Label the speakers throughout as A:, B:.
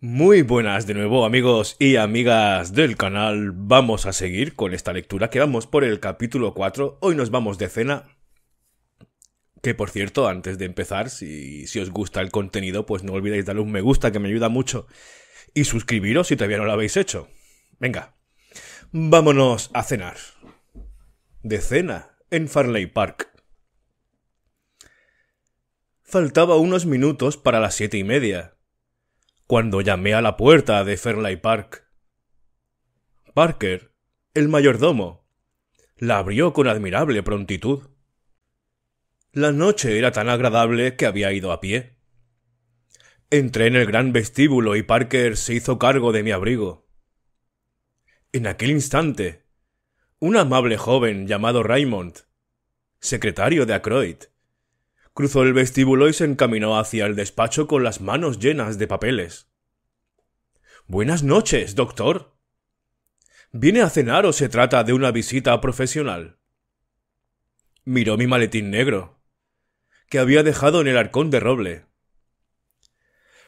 A: Muy buenas de nuevo amigos y amigas del canal, vamos a seguir con esta lectura que vamos por el capítulo 4, hoy nos vamos de cena, que por cierto, antes de empezar, si, os gusta el contenido, pues no olvidéis darle un me gusta que me ayuda mucho y suscribiros si todavía no lo habéis hecho. Venga, vámonos a cenar. De cena en Farley Park. Faltaba unos minutos para las siete y media cuando llamé a la puerta de Fairlight Park. Parker, el mayordomo, la abrió con admirable prontitud. La noche era tan agradable que había ido a pie. Entré en el gran vestíbulo y Parker se hizo cargo de mi abrigo. En aquel instante, un amable joven llamado Raymond, secretario de Acroyd, Cruzó el vestíbulo y se encaminó hacia el despacho con las manos llenas de papeles. Buenas noches, doctor. ¿Viene a cenar o se trata de una visita profesional? Miró mi maletín negro, que había dejado en el arcón de roble.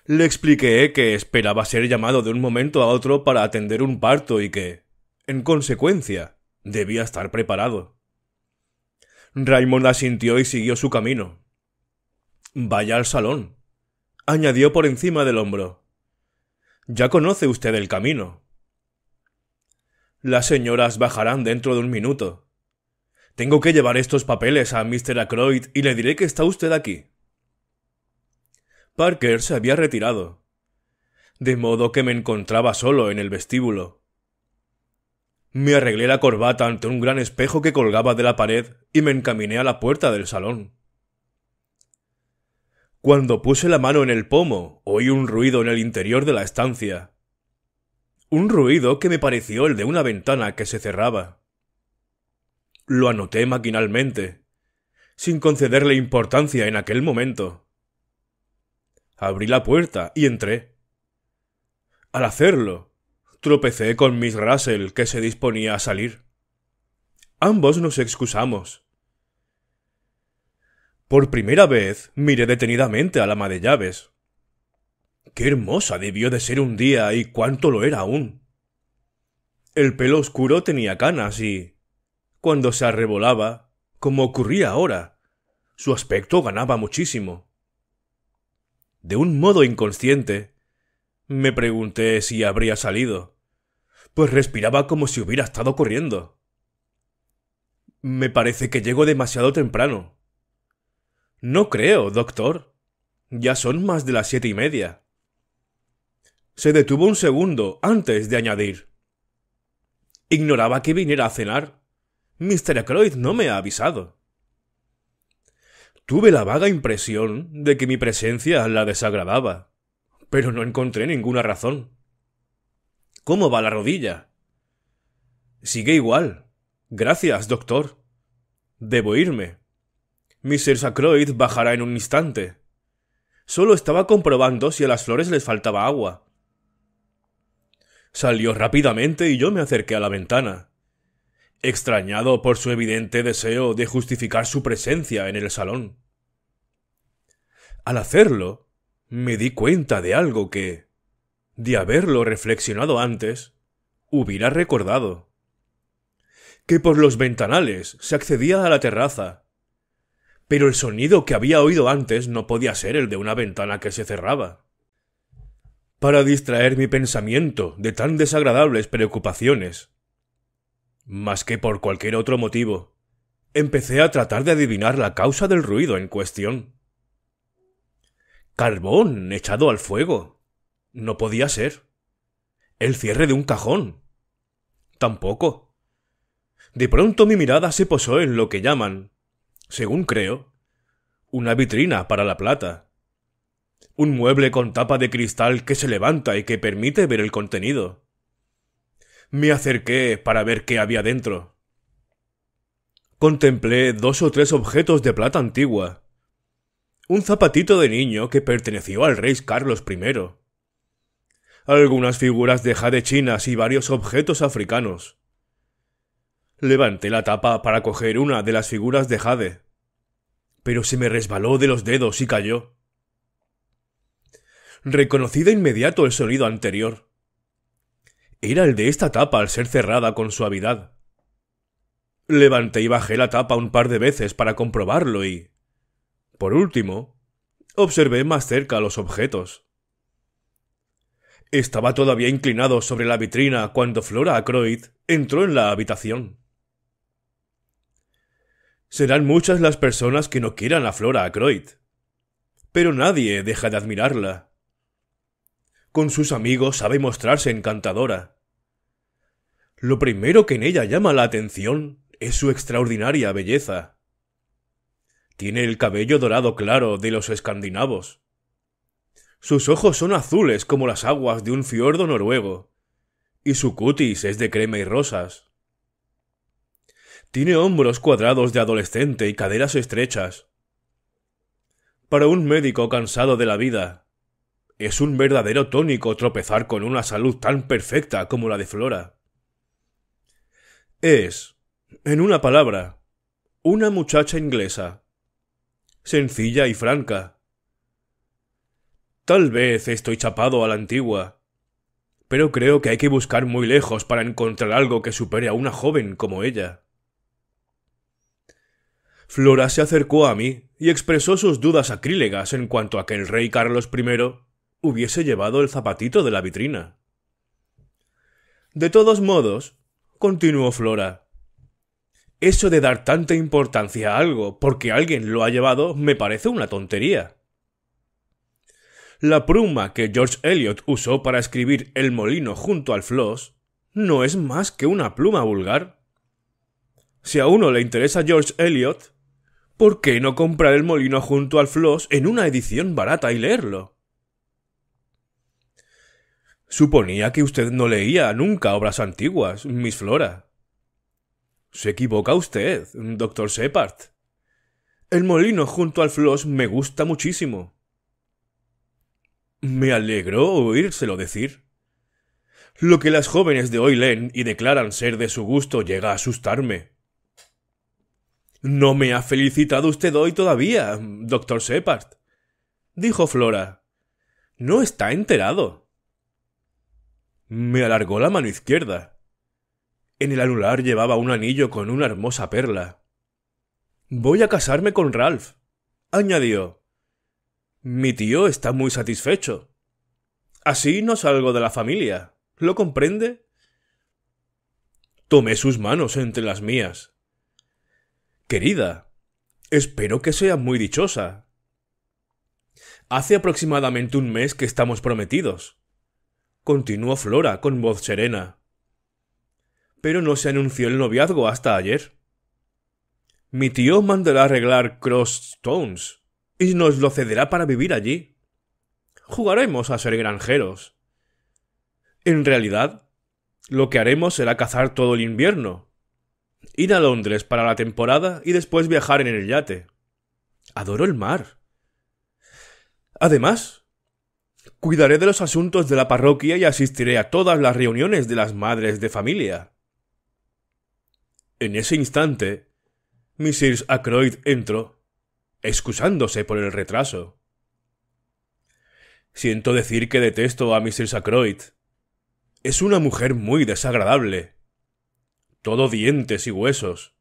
A: Le expliqué que esperaba ser llamado de un momento a otro para atender un parto y que, en consecuencia, debía estar preparado. Raymond asintió y siguió su camino. Vaya al salón, añadió por encima del hombro. Ya conoce usted el camino. Las señoras bajarán dentro de un minuto. Tengo que llevar estos papeles a Mr. Acroyd y le diré que está usted aquí. Parker se había retirado, de modo que me encontraba solo en el vestíbulo. Me arreglé la corbata ante un gran espejo que colgaba de la pared y me encaminé a la puerta del salón. Cuando puse la mano en el pomo, oí un ruido en el interior de la estancia. Un ruido que me pareció el de una ventana que se cerraba. Lo anoté maquinalmente, sin concederle importancia en aquel momento. Abrí la puerta y entré. Al hacerlo, tropecé con Miss Russell, que se disponía a salir. Ambos nos excusamos. Por primera vez miré detenidamente al ama de llaves. Qué hermosa debió de ser un día y cuánto lo era aún. El pelo oscuro tenía canas y, cuando se arrebolaba, como ocurría ahora, su aspecto ganaba muchísimo. De un modo inconsciente, me pregunté si habría salido, pues respiraba como si hubiera estado corriendo. Me parece que llego demasiado temprano, no creo, doctor. Ya son más de las siete y media. Se detuvo un segundo antes de añadir. Ignoraba que viniera a cenar. Mr. Croyd no me ha avisado. Tuve la vaga impresión de que mi presencia la desagradaba, pero no encontré ninguna razón. ¿Cómo va la rodilla? Sigue igual. Gracias, doctor. Debo irme. Mr. Sacroyd bajará en un instante. Solo estaba comprobando si a las flores les faltaba agua. Salió rápidamente y yo me acerqué a la ventana. Extrañado por su evidente deseo de justificar su presencia en el salón. Al hacerlo, me di cuenta de algo que, de haberlo reflexionado antes, hubiera recordado. Que por los ventanales se accedía a la terraza, pero el sonido que había oído antes no podía ser el de una ventana que se cerraba. Para distraer mi pensamiento de tan desagradables preocupaciones, más que por cualquier otro motivo, empecé a tratar de adivinar la causa del ruido en cuestión. Carbón echado al fuego. No podía ser. El cierre de un cajón. Tampoco. De pronto mi mirada se posó en lo que llaman según creo, una vitrina para la plata. Un mueble con tapa de cristal que se levanta y que permite ver el contenido. Me acerqué para ver qué había dentro. Contemplé dos o tres objetos de plata antigua. Un zapatito de niño que perteneció al rey Carlos I. Algunas figuras de jade chinas y varios objetos africanos. Levanté la tapa para coger una de las figuras de Jade, pero se me resbaló de los dedos y cayó. Reconocí de inmediato el sonido anterior. Era el de esta tapa al ser cerrada con suavidad. Levanté y bajé la tapa un par de veces para comprobarlo y... Por último, observé más cerca los objetos. Estaba todavía inclinado sobre la vitrina cuando Flora Acroyd entró en la habitación. Serán muchas las personas que no quieran a Flora Ackroyd. Pero nadie deja de admirarla. Con sus amigos sabe mostrarse encantadora. Lo primero que en ella llama la atención es su extraordinaria belleza. Tiene el cabello dorado claro de los escandinavos. Sus ojos son azules como las aguas de un fiordo noruego, y su cutis es de crema y rosas. Tiene hombros cuadrados de adolescente y caderas estrechas. Para un médico cansado de la vida, es un verdadero tónico tropezar con una salud tan perfecta como la de Flora. Es, en una palabra, una muchacha inglesa, sencilla y franca. Tal vez estoy chapado a la antigua, pero creo que hay que buscar muy lejos para encontrar algo que supere a una joven como ella. Flora se acercó a mí y expresó sus dudas acrílegas en cuanto a que el rey Carlos I hubiese llevado el zapatito de la vitrina. De todos modos, continuó Flora, eso de dar tanta importancia a algo porque alguien lo ha llevado me parece una tontería. La pluma que George Eliot usó para escribir El molino junto al Flos no es más que una pluma vulgar. Si a uno le interesa George Eliot, ¿por qué no comprar el molino junto al Flos en una edición barata y leerlo? Suponía que usted no leía nunca obras antiguas, Miss Flora. Se equivoca usted, doctor Shepard. El molino junto al Flos me gusta muchísimo. Me alegró oírselo decir. Lo que las jóvenes de hoy leen y declaran ser de su gusto llega a asustarme. No me ha felicitado usted hoy todavía, doctor Shepard, dijo Flora. No está enterado. Me alargó la mano izquierda. En el anular llevaba un anillo con una hermosa perla. Voy a casarme con Ralph, añadió. Mi tío está muy satisfecho. Así no salgo de la familia. ¿Lo comprende? Tomé sus manos entre las mías. Querida, espero que sea muy dichosa. Hace aproximadamente un mes que estamos prometidos. Continuó Flora con voz serena. Pero no se anunció el noviazgo hasta ayer. Mi tío mandará arreglar Cross Stones y nos lo cederá para vivir allí. Jugaremos a ser granjeros. En realidad, lo que haremos será cazar todo el invierno ir a Londres para la temporada y después viajar en el yate. Adoro el mar. Además, cuidaré de los asuntos de la parroquia y asistiré a todas las reuniones de las madres de familia. En ese instante, Mrs. Acroyd entró, excusándose por el retraso. Siento decir que detesto a Mrs. Acroyd. Es una mujer muy desagradable todo dientes y huesos.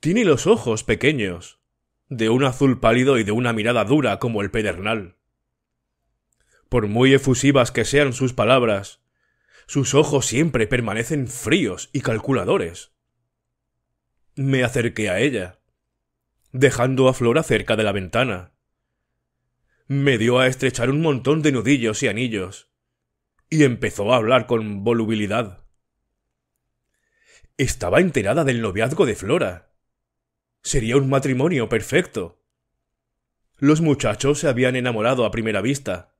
A: Tiene los ojos pequeños, de un azul pálido y de una mirada dura como el pedernal. Por muy efusivas que sean sus palabras, sus ojos siempre permanecen fríos y calculadores. Me acerqué a ella, dejando a Flora cerca de la ventana. Me dio a estrechar un montón de nudillos y anillos, y empezó a hablar con volubilidad. Estaba enterada del noviazgo de Flora. Sería un matrimonio perfecto. Los muchachos se habían enamorado a primera vista.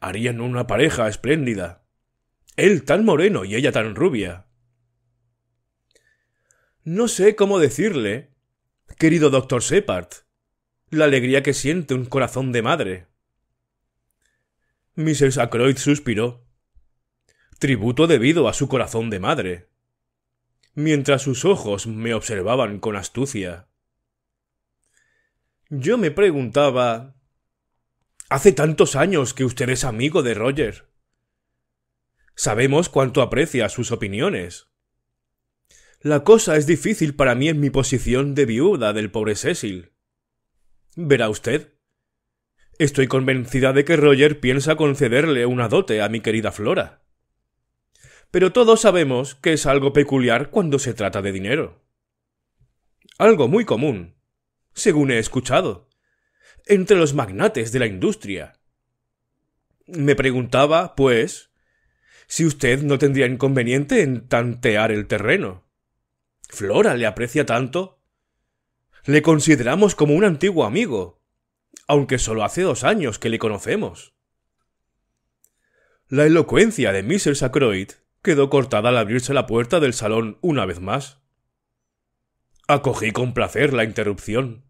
A: Harían una pareja espléndida. Él tan moreno y ella tan rubia. No sé cómo decirle, querido doctor Shepard, la alegría que siente un corazón de madre. Mrs. Ackroyd suspiró. Tributo debido a su corazón de madre mientras sus ojos me observaban con astucia. Yo me preguntaba Hace tantos años que usted es amigo de Roger. Sabemos cuánto aprecia sus opiniones. La cosa es difícil para mí en mi posición de viuda del pobre Cecil. Verá usted. Estoy convencida de que Roger piensa concederle una dote a mi querida Flora pero todos sabemos que es algo peculiar cuando se trata de dinero. Algo muy común, según he escuchado, entre los magnates de la industria. Me preguntaba, pues, si usted no tendría inconveniente en tantear el terreno. Flora le aprecia tanto. Le consideramos como un antiguo amigo, aunque solo hace dos años que le conocemos. La elocuencia de Mr quedó cortada al abrirse la puerta del salón una vez más. Acogí con placer la interrupción.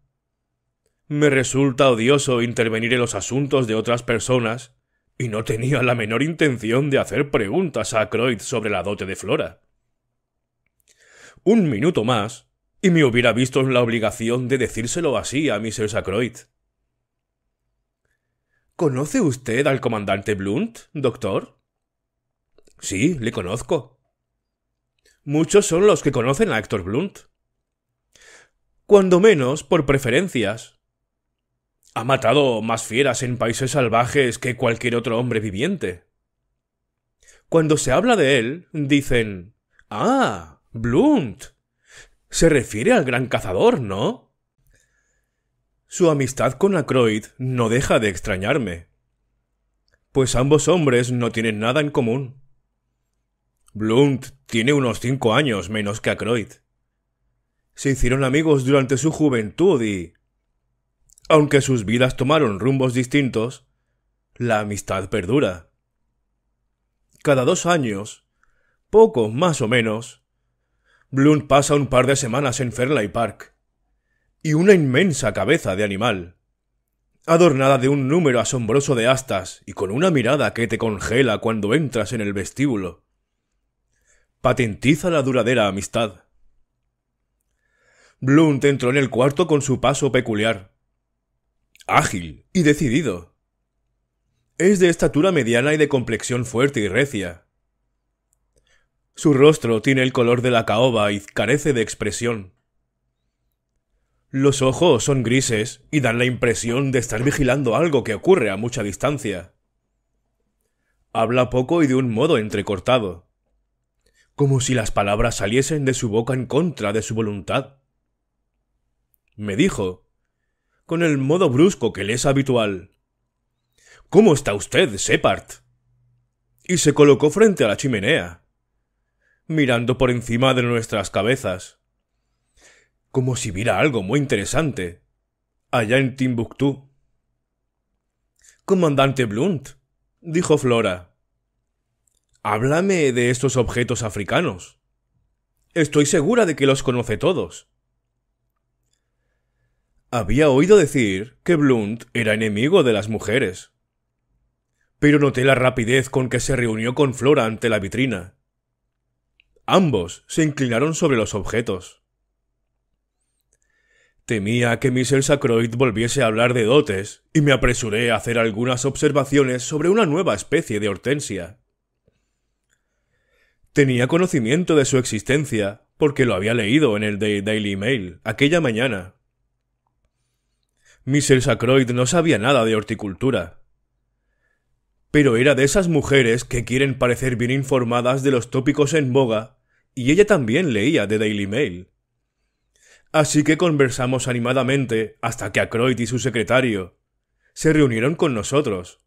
A: Me resulta odioso intervenir en los asuntos de otras personas, y no tenía la menor intención de hacer preguntas a Croyd sobre la dote de Flora. Un minuto más, y me hubiera visto en la obligación de decírselo así a Mrs. Croyd. ¿Conoce usted al comandante Blunt, doctor? Sí, le conozco. Muchos son los que conocen a Héctor Blunt. Cuando menos por preferencias. Ha matado más fieras en países salvajes que cualquier otro hombre viviente. Cuando se habla de él, dicen Ah, Blunt. Se refiere al gran cazador, ¿no? Su amistad con Acroyd no deja de extrañarme. Pues ambos hombres no tienen nada en común. Blunt tiene unos cinco años menos que Acroyd. Se hicieron amigos durante su juventud y... Aunque sus vidas tomaron rumbos distintos, la amistad perdura. Cada dos años, poco más o menos, Blunt pasa un par de semanas en Fairlight Park, y una inmensa cabeza de animal, adornada de un número asombroso de astas y con una mirada que te congela cuando entras en el vestíbulo patentiza la duradera amistad. Blunt entró en el cuarto con su paso peculiar. Ágil y decidido. Es de estatura mediana y de complexión fuerte y recia. Su rostro tiene el color de la caoba y carece de expresión. Los ojos son grises y dan la impresión de estar vigilando algo que ocurre a mucha distancia. Habla poco y de un modo entrecortado como si las palabras saliesen de su boca en contra de su voluntad. Me dijo, con el modo brusco que le es habitual. ¿Cómo está usted, Separt? Y se colocó frente a la chimenea, mirando por encima de nuestras cabezas, como si viera algo muy interesante, allá en Timbuktu. Comandante Blunt, dijo Flora, Háblame de estos objetos africanos. Estoy segura de que los conoce todos. Había oído decir que Blunt era enemigo de las mujeres. Pero noté la rapidez con que se reunió con Flora ante la vitrina. Ambos se inclinaron sobre los objetos. Temía que Miss Elsa volviese a hablar de dotes, y me apresuré a hacer algunas observaciones sobre una nueva especie de hortensia. Tenía conocimiento de su existencia, porque lo había leído en el Daily Mail aquella mañana. Miss Acroyd no sabía nada de horticultura. Pero era de esas mujeres que quieren parecer bien informadas de los tópicos en boga, y ella también leía de Daily Mail. Así que conversamos animadamente hasta que Acroyd y su secretario se reunieron con nosotros.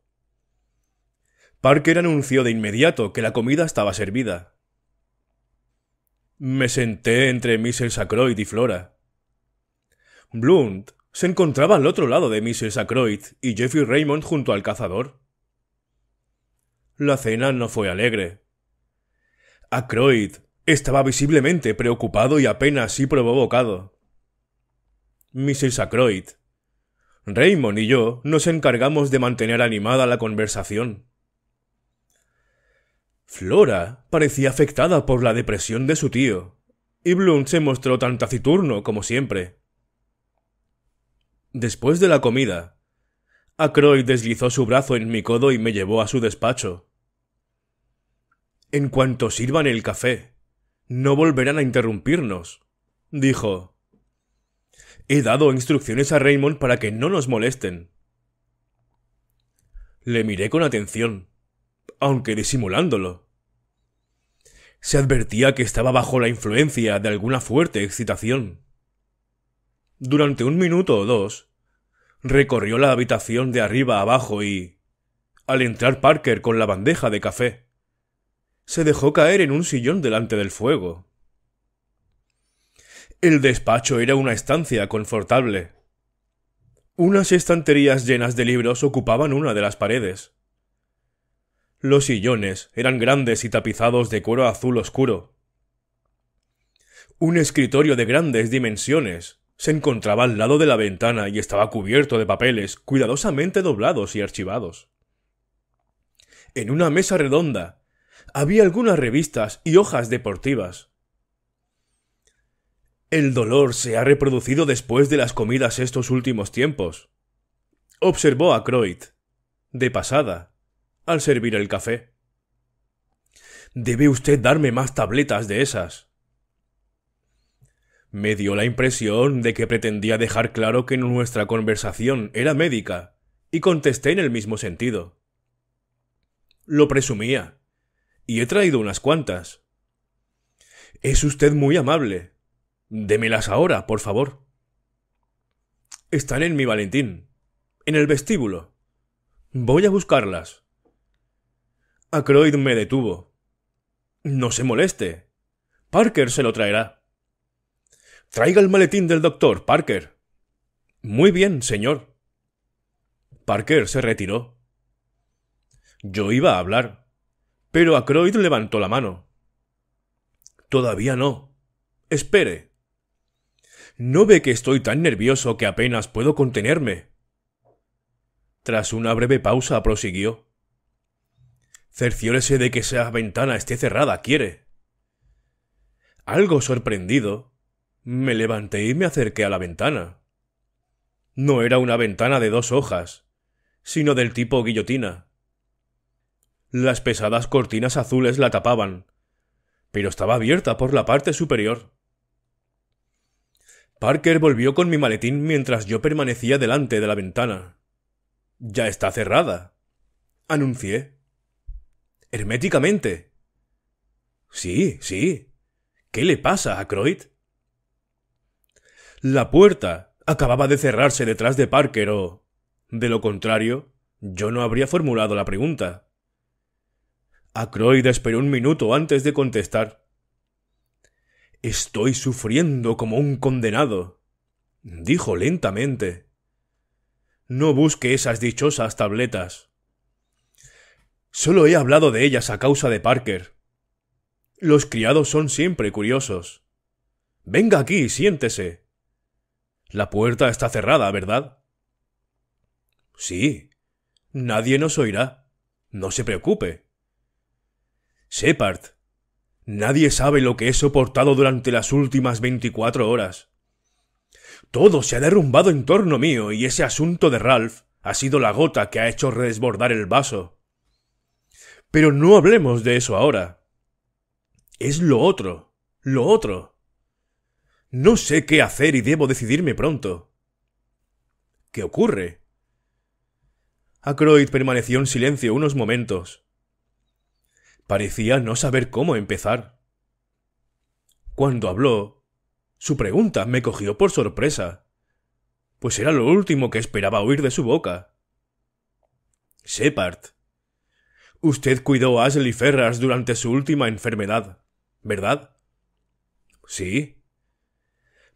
A: Parker anunció de inmediato que la comida estaba servida. Me senté entre Mrs. Acroyd y Flora. Blunt se encontraba al otro lado de Mrs. Acroyd y Jeffrey Raymond junto al cazador. La cena no fue alegre. Acroyd estaba visiblemente preocupado y apenas sí provocado. bocado. Mrs. Acroyd. Raymond y yo nos encargamos de mantener animada la conversación. Flora parecía afectada por la depresión de su tío, y Blunt se mostró tan taciturno como siempre. Después de la comida, Acroy deslizó su brazo en mi codo y me llevó a su despacho. En cuanto sirvan el café, no volverán a interrumpirnos, dijo. He dado instrucciones a Raymond para que no nos molesten. Le miré con atención aunque disimulándolo. Se advertía que estaba bajo la influencia de alguna fuerte excitación. Durante un minuto o dos, recorrió la habitación de arriba a abajo y, al entrar Parker con la bandeja de café, se dejó caer en un sillón delante del fuego. El despacho era una estancia confortable. Unas estanterías llenas de libros ocupaban una de las paredes. Los sillones eran grandes y tapizados de cuero azul oscuro. Un escritorio de grandes dimensiones se encontraba al lado de la ventana y estaba cubierto de papeles cuidadosamente doblados y archivados. En una mesa redonda había algunas revistas y hojas deportivas. El dolor se ha reproducido después de las comidas estos últimos tiempos, observó a Croyd, de pasada, al servir el café. Debe usted darme más tabletas de esas. Me dio la impresión de que pretendía dejar claro que nuestra conversación era médica, y contesté en el mismo sentido. Lo presumía, y he traído unas cuantas. Es usted muy amable. Démelas ahora, por favor. Están en mi Valentín, en el vestíbulo. Voy a buscarlas. Acroyd me detuvo. No se moleste. Parker se lo traerá. Traiga el maletín del doctor, Parker. Muy bien, señor. Parker se retiró. Yo iba a hablar, pero Acroyd levantó la mano. Todavía no. Espere. ¿No ve que estoy tan nervioso que apenas puedo contenerme? Tras una breve pausa prosiguió. Cerciórese de que esa ventana esté cerrada, quiere. Algo sorprendido, me levanté y me acerqué a la ventana. No era una ventana de dos hojas, sino del tipo guillotina. Las pesadas cortinas azules la tapaban, pero estaba abierta por la parte superior. Parker volvió con mi maletín mientras yo permanecía delante de la ventana. Ya está cerrada, anuncié herméticamente. Sí, sí. ¿Qué le pasa a Croyd? La puerta acababa de cerrarse detrás de Parker o... De lo contrario, yo no habría formulado la pregunta. Acroyd esperó un minuto antes de contestar. Estoy sufriendo como un condenado, dijo lentamente. No busque esas dichosas tabletas. Solo he hablado de ellas a causa de Parker. Los criados son siempre curiosos. Venga aquí, siéntese. La puerta está cerrada, ¿verdad? Sí. Nadie nos oirá. No se preocupe. Shepard, nadie sabe lo que he soportado durante las últimas veinticuatro horas. Todo se ha derrumbado en torno mío y ese asunto de Ralph ha sido la gota que ha hecho resbordar el vaso. Pero no hablemos de eso ahora. Es lo otro, lo otro. No sé qué hacer y debo decidirme pronto. ¿Qué ocurre? Acroyd permaneció en silencio unos momentos. Parecía no saber cómo empezar. Cuando habló, su pregunta me cogió por sorpresa, pues era lo último que esperaba oír de su boca. Usted cuidó a Ashley Ferras durante su última enfermedad, ¿verdad? Sí.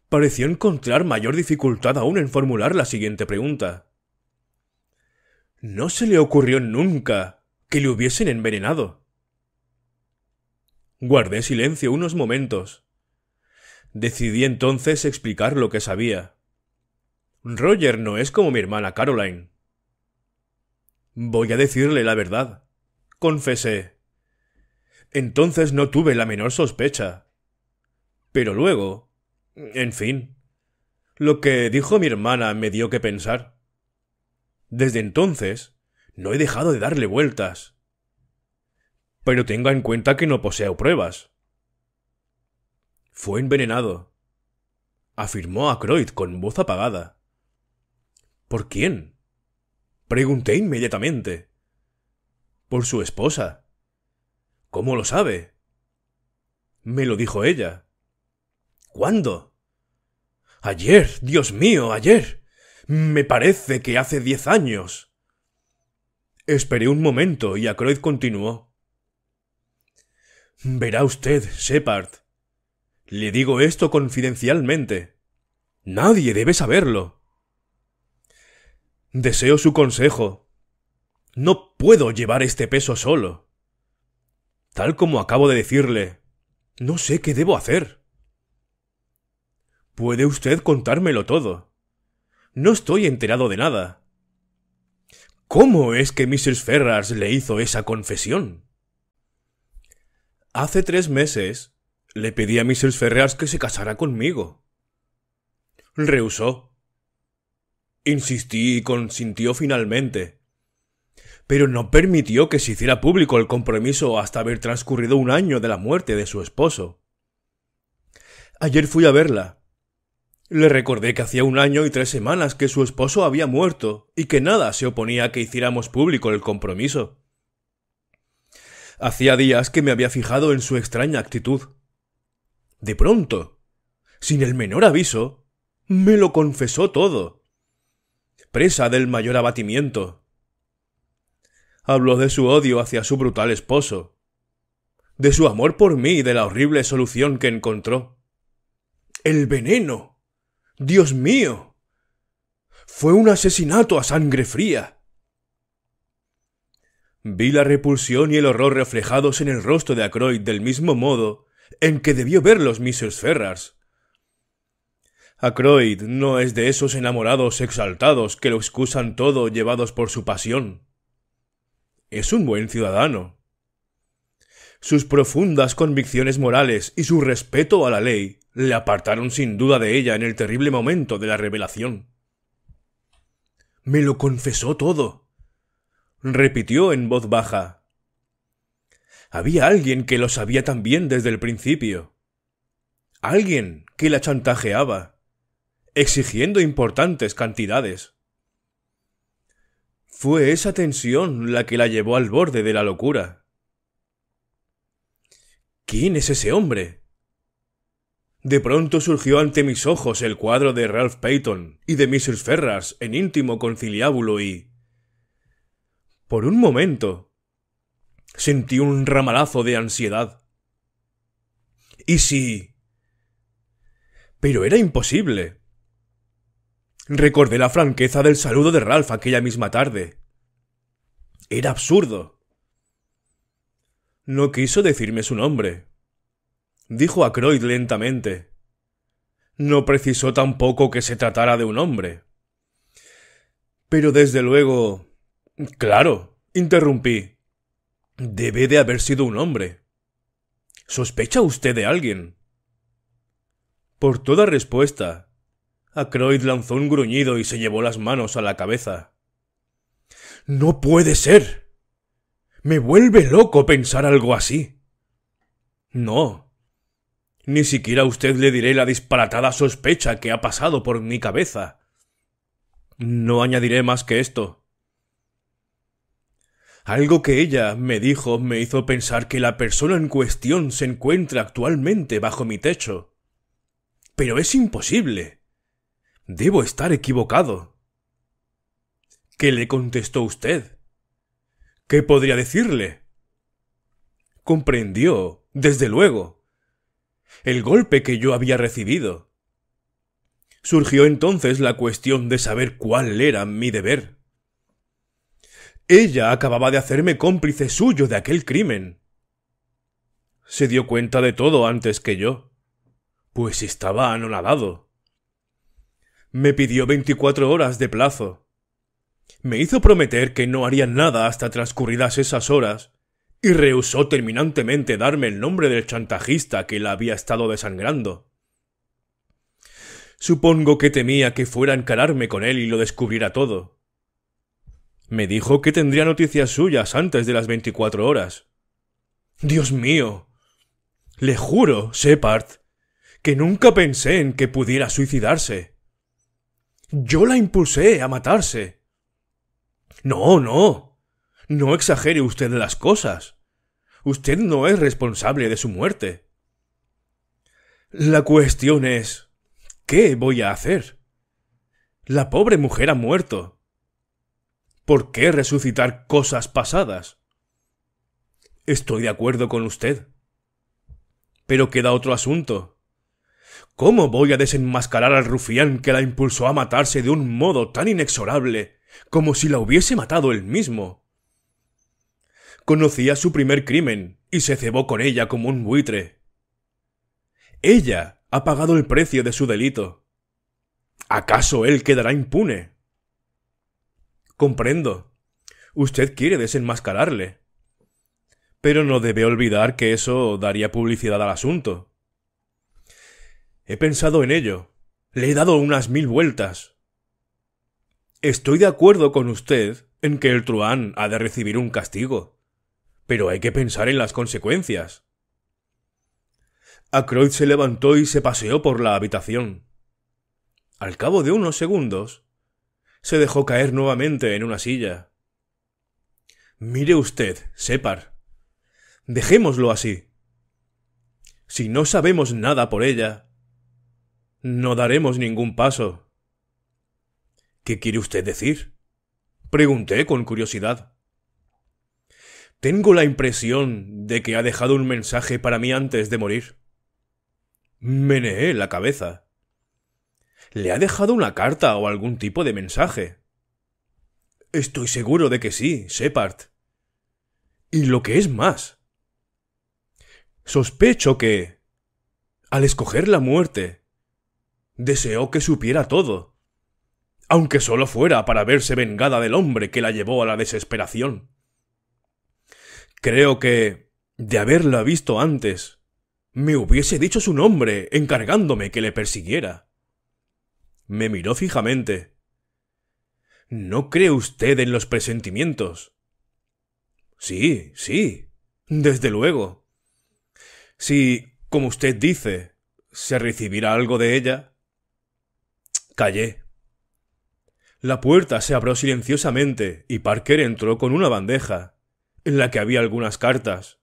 A: Pareció encontrar mayor dificultad aún en formular la siguiente pregunta. No se le ocurrió nunca que le hubiesen envenenado. Guardé silencio unos momentos. Decidí entonces explicar lo que sabía. Roger no es como mi hermana Caroline. Voy a decirle la verdad confesé. Entonces no tuve la menor sospecha. Pero luego... En fin. Lo que dijo mi hermana me dio que pensar. Desde entonces, no he dejado de darle vueltas. Pero tenga en cuenta que no poseo pruebas. Fue envenenado, afirmó Croyd con voz apagada. ¿Por quién? Pregunté inmediatamente. Por su esposa. ¿Cómo lo sabe? Me lo dijo ella. ¿Cuándo? Ayer, Dios mío, ayer. Me parece que hace diez años. Esperé un momento y Acroyd continuó. Verá usted, Shepard. Le digo esto confidencialmente. Nadie debe saberlo. Deseo su consejo. No puedo llevar este peso solo. Tal como acabo de decirle, no sé qué debo hacer. Puede usted contármelo todo. No estoy enterado de nada. ¿Cómo es que Mrs. Ferrars le hizo esa confesión? Hace tres meses le pedí a Mrs. Ferrars que se casara conmigo. Rehusó. Insistí y consintió finalmente, pero no permitió que se hiciera público el compromiso hasta haber transcurrido un año de la muerte de su esposo. Ayer fui a verla. Le recordé que hacía un año y tres semanas que su esposo había muerto y que nada se oponía a que hiciéramos público el compromiso. Hacía días que me había fijado en su extraña actitud. De pronto, sin el menor aviso, me lo confesó todo. Presa del mayor abatimiento, Habló de su odio hacia su brutal esposo, de su amor por mí y de la horrible solución que encontró. El veneno. Dios mío. Fue un asesinato a sangre fría. Vi la repulsión y el horror reflejados en el rostro de Acroyd del mismo modo en que debió verlos Mrs. Ferrars. Acroyd no es de esos enamorados exaltados que lo excusan todo llevados por su pasión es un buen ciudadano. Sus profundas convicciones morales y su respeto a la ley le apartaron sin duda de ella en el terrible momento de la revelación. Me lo confesó todo, repitió en voz baja. Había alguien que lo sabía también desde el principio. Alguien que la chantajeaba, exigiendo importantes cantidades. Fue esa tensión la que la llevó al borde de la locura. ¿Quién es ese hombre? De pronto surgió ante mis ojos el cuadro de Ralph Peyton y de Mrs. Ferrars en íntimo conciliábulo y... Por un momento sentí un ramalazo de ansiedad. ¿Y si...? Pero era imposible. Recordé la franqueza del saludo de Ralph aquella misma tarde. Era absurdo. No quiso decirme su nombre. Dijo a Croyd lentamente. No precisó tampoco que se tratara de un hombre. Pero desde luego. Claro, interrumpí. Debe de haber sido un hombre. ¿Sospecha usted de alguien? Por toda respuesta, Acroyd lanzó un gruñido y se llevó las manos a la cabeza. No puede ser. Me vuelve loco pensar algo así. No. Ni siquiera a usted le diré la disparatada sospecha que ha pasado por mi cabeza. No añadiré más que esto. Algo que ella me dijo me hizo pensar que la persona en cuestión se encuentra actualmente bajo mi techo. Pero es imposible. Debo estar equivocado. ¿Qué le contestó usted? ¿Qué podría decirle? Comprendió, desde luego, el golpe que yo había recibido. Surgió entonces la cuestión de saber cuál era mi deber. Ella acababa de hacerme cómplice suyo de aquel crimen. Se dio cuenta de todo antes que yo, pues estaba anonadado. Me pidió veinticuatro horas de plazo. Me hizo prometer que no haría nada hasta transcurridas esas horas, y rehusó terminantemente darme el nombre del chantajista que la había estado desangrando. Supongo que temía que fuera a encararme con él y lo descubriera todo. Me dijo que tendría noticias suyas antes de las veinticuatro horas. Dios mío. Le juro, Shepard, que nunca pensé en que pudiera suicidarse. Yo la impulsé a matarse. No, no. No exagere usted las cosas. Usted no es responsable de su muerte. La cuestión es, ¿qué voy a hacer? La pobre mujer ha muerto. ¿Por qué resucitar cosas pasadas? Estoy de acuerdo con usted. Pero queda otro asunto. ¿Cómo voy a desenmascarar al rufián que la impulsó a matarse de un modo tan inexorable, como si la hubiese matado él mismo? Conocía su primer crimen y se cebó con ella como un buitre. Ella ha pagado el precio de su delito. ¿Acaso él quedará impune? Comprendo. Usted quiere desenmascararle. Pero no debe olvidar que eso daría publicidad al asunto. He pensado en ello. Le he dado unas mil vueltas. Estoy de acuerdo con usted en que el truán ha de recibir un castigo. Pero hay que pensar en las consecuencias. Acroyd se levantó y se paseó por la habitación. Al cabo de unos segundos, se dejó caer nuevamente en una silla. Mire usted, Separ. Dejémoslo así. Si no sabemos nada por ella, no daremos ningún paso. ¿Qué quiere usted decir? Pregunté con curiosidad. Tengo la impresión de que ha dejado un mensaje para mí antes de morir. Meneé la cabeza. ¿Le ha dejado una carta o algún tipo de mensaje? Estoy seguro de que sí, Shepard. Y lo que es más. Sospecho que, al escoger la muerte, deseó que supiera todo, aunque solo fuera para verse vengada del hombre que la llevó a la desesperación. Creo que, de haberla visto antes, me hubiese dicho su nombre encargándome que le persiguiera. Me miró fijamente. ¿No cree usted en los presentimientos? Sí, sí, desde luego. Si, como usted dice, se recibirá algo de ella, Callé. La puerta se abrió silenciosamente y Parker entró con una bandeja, en la que había algunas cartas.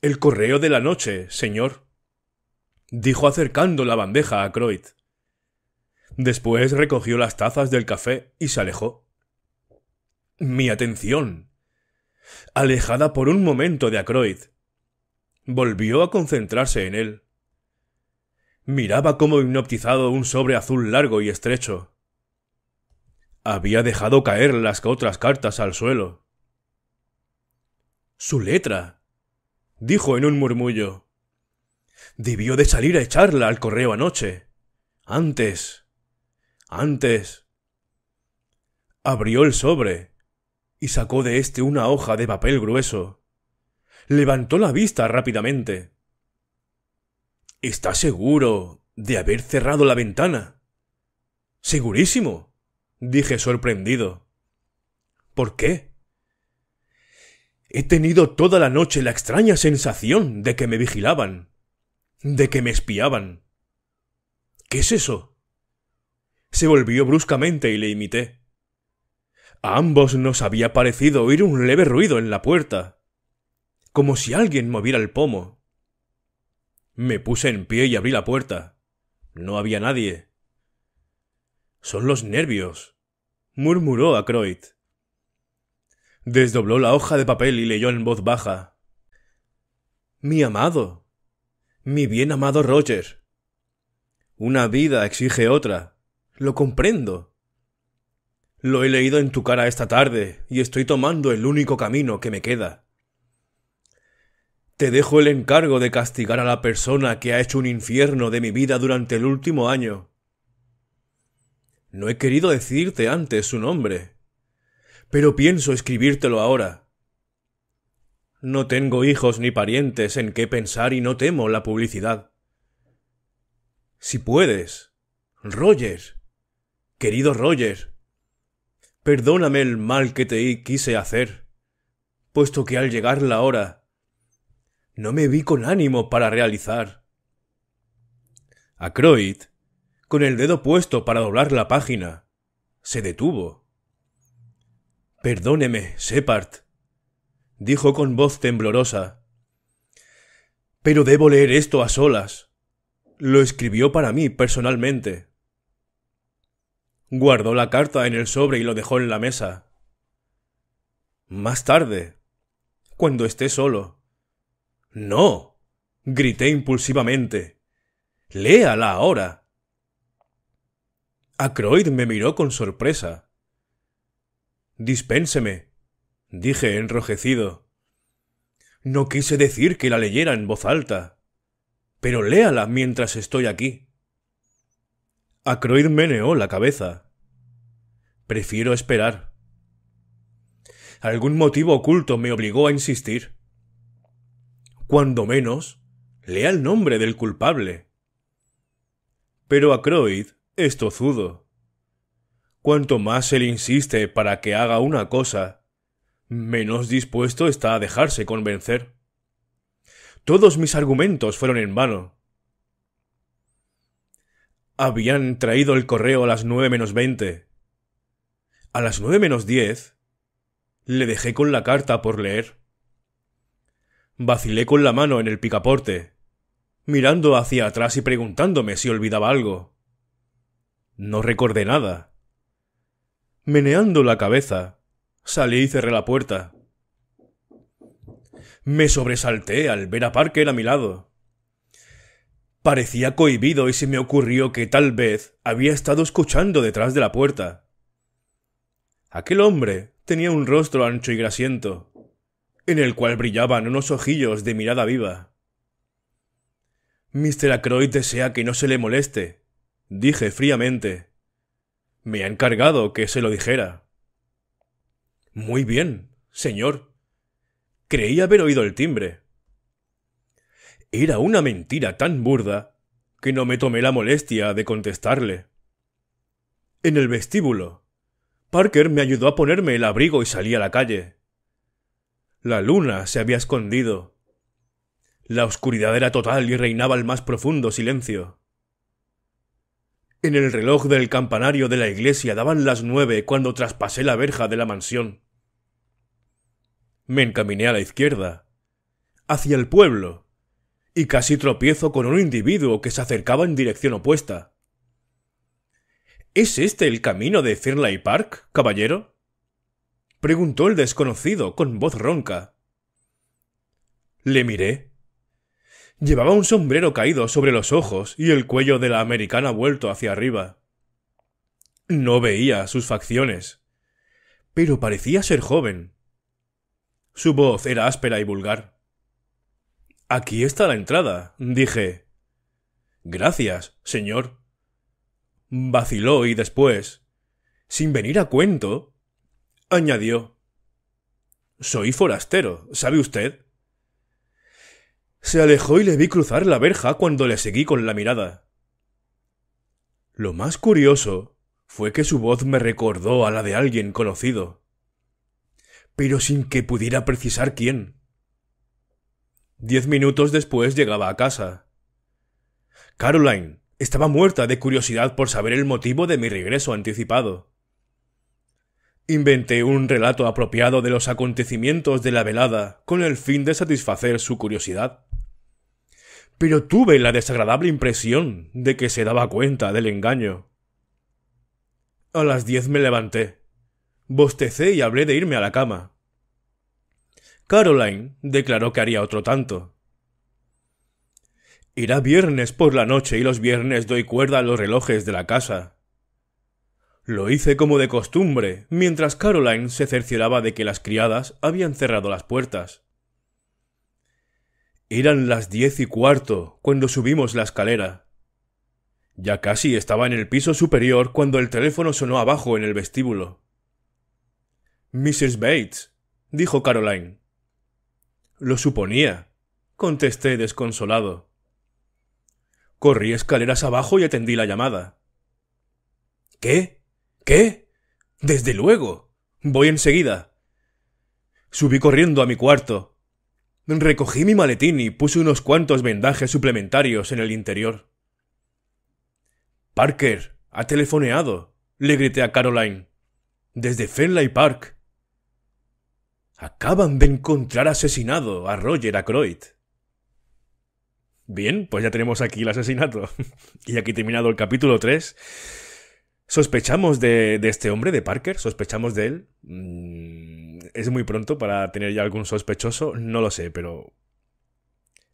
A: El correo de la noche, señor, dijo acercando la bandeja a Croyd. Después recogió las tazas del café y se alejó. Mi atención, alejada por un momento de Croyd, volvió a concentrarse en él. Miraba como hipnotizado un sobre azul largo y estrecho. Había dejado caer las otras cartas al suelo. Su letra. dijo en un murmullo. Debió de salir a echarla al correo anoche. Antes. Antes. Abrió el sobre y sacó de éste una hoja de papel grueso. Levantó la vista rápidamente. ¿Estás seguro de haber cerrado la ventana? Segurísimo, dije sorprendido. ¿Por qué? He tenido toda la noche la extraña sensación de que me vigilaban, de que me espiaban. ¿Qué es eso? Se volvió bruscamente y le imité. A ambos nos había parecido oír un leve ruido en la puerta, como si alguien moviera el pomo. Me puse en pie y abrí la puerta. No había nadie. Son los nervios, murmuró Acroit. Desdobló la hoja de papel y leyó en voz baja. Mi amado. Mi bien amado Roger. Una vida exige otra. Lo comprendo. Lo he leído en tu cara esta tarde y estoy tomando el único camino que me queda. Te dejo el encargo de castigar a la persona que ha hecho un infierno de mi vida durante el último año. No he querido decirte antes su nombre, pero pienso escribírtelo ahora. No tengo hijos ni parientes en qué pensar y no temo la publicidad. Si puedes, Roger, querido Roger, perdóname el mal que te quise hacer, puesto que al llegar la hora no me vi con ánimo para realizar. Acroit, con el dedo puesto para doblar la página, se detuvo. Perdóneme, Separt, dijo con voz temblorosa. Pero debo leer esto a solas. Lo escribió para mí personalmente. Guardó la carta en el sobre y lo dejó en la mesa. Más tarde, cuando esté solo. No. grité impulsivamente. Léala ahora. Acroid me miró con sorpresa. Dispénseme, dije enrojecido. No quise decir que la leyera en voz alta. Pero léala mientras estoy aquí. Acroid meneó la cabeza. Prefiero esperar. Algún motivo oculto me obligó a insistir cuando menos, lea el nombre del culpable. Pero a Croyd es tozudo. Cuanto más se le insiste para que haga una cosa, menos dispuesto está a dejarse convencer. Todos mis argumentos fueron en vano. Habían traído el correo a las nueve menos veinte. A las nueve menos diez le dejé con la carta por leer. Vacilé con la mano en el picaporte, mirando hacia atrás y preguntándome si olvidaba algo. No recordé nada. Meneando la cabeza, salí y cerré la puerta. Me sobresalté al ver a Parker a mi lado. Parecía cohibido y se me ocurrió que tal vez había estado escuchando detrás de la puerta. Aquel hombre tenía un rostro ancho y grasiento, en el cual brillaban unos ojillos de mirada viva. Mister Acroy desea que no se le moleste, dije fríamente. Me ha encargado que se lo dijera. Muy bien, señor. Creí haber oído el timbre. Era una mentira tan burda que no me tomé la molestia de contestarle. En el vestíbulo, Parker me ayudó a ponerme el abrigo y salí a la calle. La luna se había escondido. La oscuridad era total y reinaba el más profundo silencio. En el reloj del campanario de la iglesia daban las nueve cuando traspasé la verja de la mansión. Me encaminé a la izquierda, hacia el pueblo, y casi tropiezo con un individuo que se acercaba en dirección opuesta. ¿Es este el camino de Fairlay Park, caballero? preguntó el desconocido con voz ronca. Le miré. Llevaba un sombrero caído sobre los ojos y el cuello de la americana vuelto hacia arriba. No veía sus facciones, pero parecía ser joven. Su voz era áspera y vulgar. Aquí está la entrada, dije. Gracias, señor. Vaciló y después, sin venir a cuento, añadió Soy forastero, ¿sabe usted? Se alejó y le vi cruzar la verja cuando le seguí con la mirada. Lo más curioso fue que su voz me recordó a la de alguien conocido, pero sin que pudiera precisar quién. Diez minutos después llegaba a casa. Caroline estaba muerta de curiosidad por saber el motivo de mi regreso anticipado. Inventé un relato apropiado de los acontecimientos de la velada con el fin de satisfacer su curiosidad. Pero tuve la desagradable impresión de que se daba cuenta del engaño. A las diez me levanté. Bostecé y hablé de irme a la cama. Caroline declaró que haría otro tanto. Irá viernes por la noche y los viernes doy cuerda a los relojes de la casa, lo hice como de costumbre, mientras Caroline se cercioraba de que las criadas habían cerrado las puertas. Eran las diez y cuarto cuando subimos la escalera. Ya casi estaba en el piso superior cuando el teléfono sonó abajo en el vestíbulo. Mrs. Bates, dijo Caroline. Lo suponía, contesté desconsolado. Corrí escaleras abajo y atendí la llamada. ¿Qué? ¿Qué? Desde luego. Voy enseguida. Subí corriendo a mi cuarto. Recogí mi maletín y puse unos cuantos vendajes suplementarios en el interior. Parker, ha telefoneado, le grité a Caroline. Desde Fenley Park. Acaban de encontrar asesinado a Roger Acroyd. Bien, pues ya tenemos aquí el asesinato. y aquí terminado el capítulo 3 Sospechamos de, este hombre, de Parker, sospechamos de él. Mm, es muy pronto para tener ya algún sospechoso, no lo sé, pero...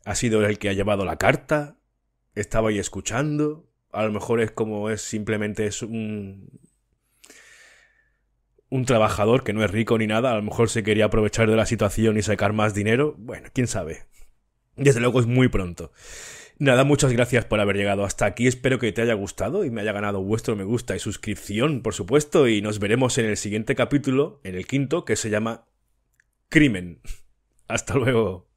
A: ¿Ha sido el que ha llevado la carta? ¿Estaba ahí escuchando? A lo mejor es como es simplemente es un... Un trabajador que no es rico ni nada, a lo mejor se quería aprovechar de la situación y sacar más dinero. Bueno, quién sabe. Desde luego es muy pronto. Nada, muchas gracias por haber llegado hasta aquí. Espero que te haya gustado y me haya ganado vuestro me gusta y suscripción, por supuesto. Y nos veremos en el siguiente capítulo, en el quinto, que se llama Crimen. Hasta luego.